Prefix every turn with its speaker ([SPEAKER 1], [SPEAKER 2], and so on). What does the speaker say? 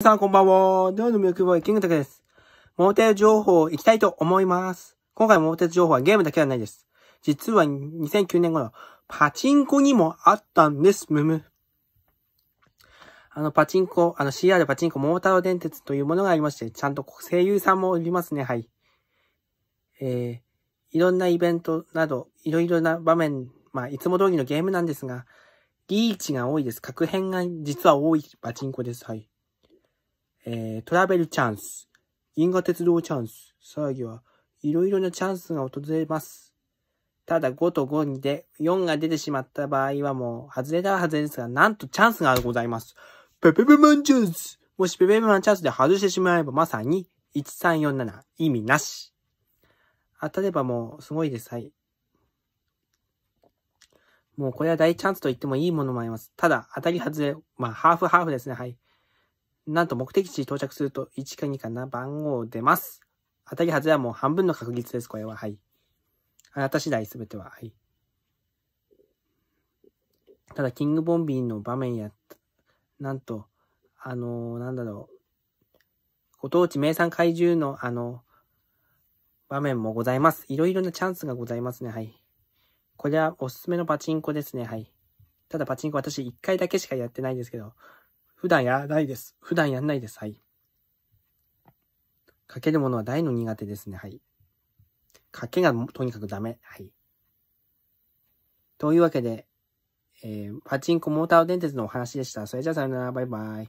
[SPEAKER 1] 皆さんこんばんは。どうも、ミルクボーイ、キングタケです。モーテル情報行きたいと思います。今回モーテル情報はゲームだけではないです。実は2009年頃、パチンコにもあったんです、むむ。あの、パチンコ、あの CR パチンコモータロ電鉄というものがありまして、ちゃんと声優さんもおりますね、はい。えー、いろんなイベントなど、いろいろな場面、まあ、いつも通りのゲームなんですが、リーチが多いです。格変が実は多いパチンコです、はい。えー、トラベルチャンス、銀河鉄道チャンス、騒ぎはいろいろなチャンスが訪れます。ただ5と5にで4が出てしまった場合はもう、外れたはずれですが、なんとチャンスがございます。ペペペマンチャンスもしペペペマンチャンスで外してしまえばまさに、1347意味なし。当たればもうすごいです。はい。もうこれは大チャンスと言ってもいいものもあります。ただ、当たり外れ、まあ、ハーフハーフですね。はい。なんと目的地に到着すると1か2かな番号出ます。当たりはれはもう半分の確率です、これは。はい。あなた次第すべては。はい。ただ、キングボンビーの場面や、なんと、あのー、なんだろう。ご当地名産怪獣の、あの、場面もございます。いろいろなチャンスがございますね。はい。これはおすすめのパチンコですね。はい。ただパチンコ私1回だけしかやってないんですけど、普段やらないです。普段やんないです。はい。かけるものは大の苦手ですね。はい。かけがとにかくダメ。はい。というわけで、えー、パチンコモーター電鉄のお話でした。それじゃあさよなら。バイバイ。